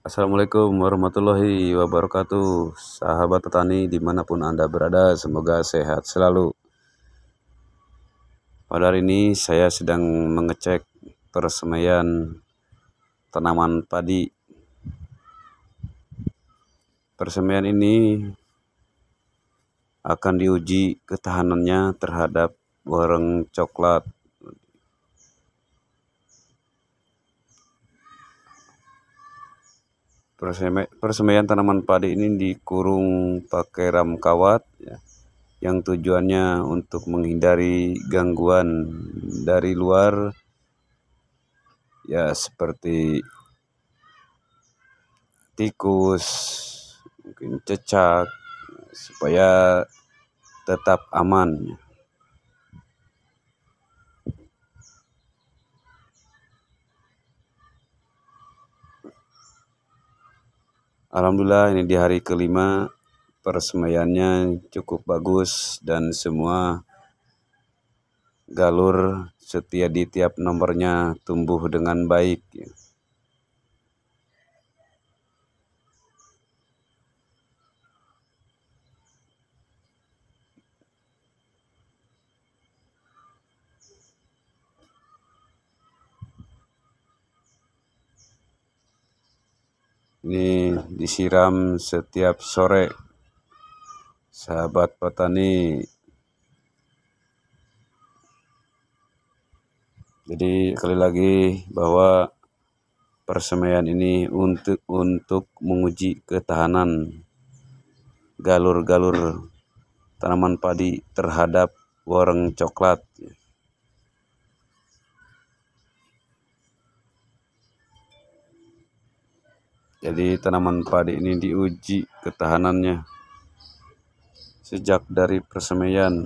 Assalamualaikum warahmatullahi wabarakatuh Sahabat petani dimanapun Anda berada semoga sehat selalu Pada hari ini saya sedang mengecek persemaian tanaman padi Persemaian ini akan diuji ketahanannya terhadap warung coklat Persemaian tanaman padi ini dikurung pakai ram kawat ya, yang tujuannya untuk menghindari gangguan dari luar ya seperti tikus, mungkin cecak supaya tetap aman. Ya. Alhamdulillah ini di hari kelima persemaiannya cukup bagus dan semua galur setia di tiap nomornya tumbuh dengan baik. Ini disiram setiap sore. Sahabat petani, jadi kali lagi bahwa persemaian ini untuk untuk menguji ketahanan galur-galur tanaman padi terhadap warung coklat. Jadi tanaman padi ini diuji ketahanannya sejak dari persemaian.